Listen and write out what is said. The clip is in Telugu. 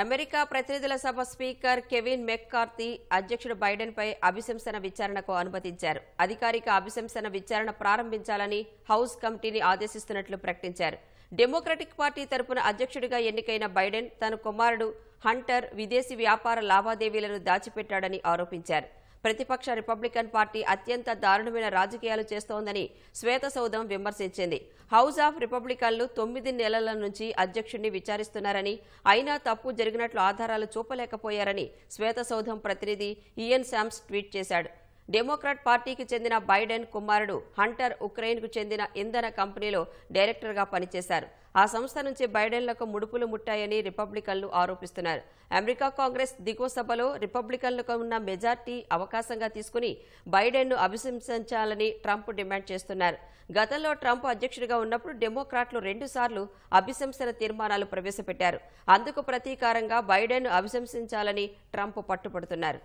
అమెరికా ప్రతినిధుల సభ స్పీకర్ కెవిన్ మెక్కార్తీ అధ్యక్షుడు బైడెన్ పై అభిశంసన విచారణకు అనుమతించారు అధికారిక అభిశంసన విచారణ ప్రారంభించాలని హౌస్ కమిటీని ఆదేశిస్తున్నట్లు ప్రకటించారు డెమోక్రటిక్ పార్టీ తరపున అధ్యక్షుడిగా ఎన్నికైన బైడెన్ తన కుమారుడు హంటర్ విదేశీ వ్యాపార లావాదేవీలను దాచిపెట్టాడని ఆరోపించారు ప్రతిపక్ష రిపబ్లికన్ పార్టీ అత్యంత దారుణమైన రాజకీయాలు చేస్తోందని శ్వేతసౌధం విమర్శించింది హౌస్ ఆఫ్ రిపబ్లికన్లు తొమ్మిది నెలల నుంచి అధ్యక్షుడిని విచారిస్తున్నారని అయినా తప్పు జరిగినట్లు ఆధారాలు చూపలేకపోయారని శ్వేతసౌధం ప్రతినిధి ఈఎన్ శామ్స్ ట్వీట్ చేశాడు డెమోక్రాట్ పార్టీకి చెందిన బైడెన్ కుమారుడు హంటర్ ఉక్రెయిన్కు చెందిన ఇంధన కంపెనీలో డైరెక్టర్గా పనిచేశారు ఆ సంస్థ నుంచి బైడెన్లకు ముడుపులు ముట్టాయని రిపబ్లికన్లు ఆరోపిస్తున్నారు అమెరికా కాంగ్రెస్ దిగువ సభలో రిపబ్లికన్లకు ఉన్న మెజార్టీ అవకాశంగా తీసుకుని బైడెన్ను అభిశంసించాలని ట్రంప్ డిమాండ్ చేస్తున్నారు గతంలో ట్రంప్ అధ్యక్షుడిగా ఉన్నప్పుడు డెమోక్రాట్లు రెండుసార్లు అభిశంసన తీర్మానాలు ప్రవేశపెట్టారు అందుకు ప్రతీకారంగా బైడెన్ను అభిశంసించాలని ట్రంప్ పట్టుబడుతున్నారు